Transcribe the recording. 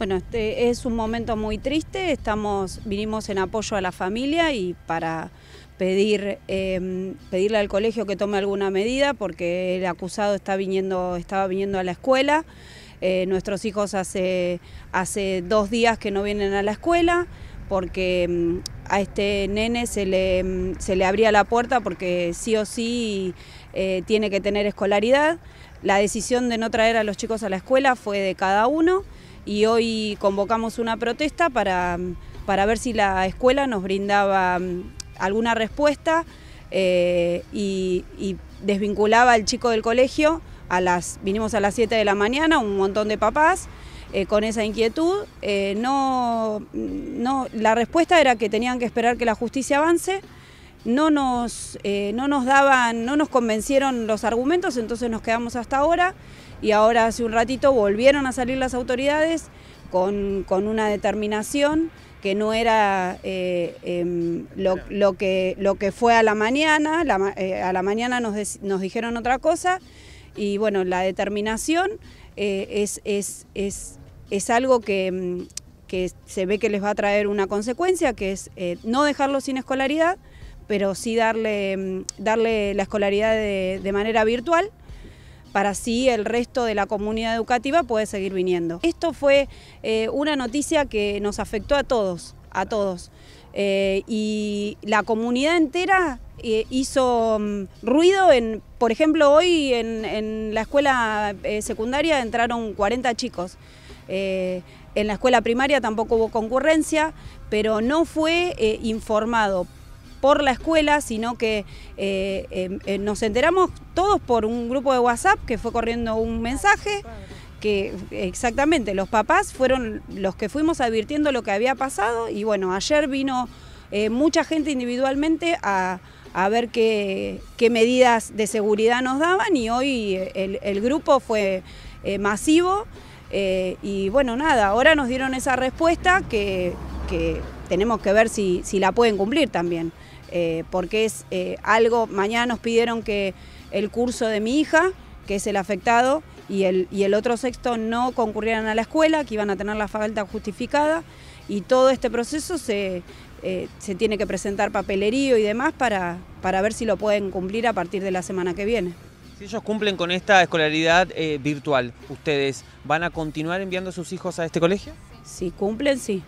Bueno, este es un momento muy triste, vinimos en apoyo a la familia y para em, pedirle al colegio que tome alguna medida porque el acusado estaba viniendo a la escuela. Eh, nuestros hijos hace, dos días que no vienen a la escuela porque em, a este nene em, se le, abría la puerta porque sí o sí eh, tiene que tener escolaridad. La decisión de no traer a los chicos a la escuela fue de cada uno y hoy convocamos una protesta para, ver si la escuela nos brindaba mm, alguna respuesta eh, y, desvinculaba al chico del colegio. A las, vinimos a las 7 de la mañana, un montón de papás. Eh, con esa inquietud. Eh, no, no, la respuesta era que tenían que esperar que la justicia avance. Eh, no nos, daban, no nos convencieron los argumentos, entonces nos quedamos hasta ahora y ahora hace un ratito volvieron a salir las autoridades con, una determinación que no era eh, em, lo, lo, que, fue a la mañana, eh, a la mañana nos, dijeron otra cosa y bueno, la determinación es, es algo que, em, que se ve que les va a traer una consecuencia, que es no dejarlos sin escolaridad, pero sí darle, mm, darle la escolaridad de, manera virtual para así el resto de la comunidad educativa puede seguir viniendo. Esto fue eh, una noticia que nos afectó a todos, a todos. Eh, y la comunidad entera eh, hizo mm, ruido en, por ejemplo, hoy en, la escuela secundaria entraron 40 chicos. en la escuela primaria tampoco hubo concurrencia, pero no fue informado por la escuela, sino que eh, em, eh, nos enteramos todos por un grupo de WhatsApp que fue corriendo un mensaje que exactamente los papás fueron los que fuimos advirtiendo lo que había pasado y bueno, ayer vino eh, mucha gente individualmente a, ver qué, qué, medidas de seguridad nos daban y hoy el, grupo fue masivo y bueno, nada, ahora nos dieron esa respuesta que que tenemos que ver si, la pueden cumplir también, eh, porque es eh, algo, mañana nos pidieron que el curso de mi hija, que es el afectado, y el, y el otro sexto no concurrieran a la escuela, que iban a tener la falta justificada, y todo este proceso se, eh, tiene que presentar papelerío y demás para, para ver si lo pueden cumplir a partir de la semana que viene. Si ellos cumplen con esta escolaridad virtual, ¿ustedes van a continuar enviando a sus hijos a este colegio? Si cumplen, sí.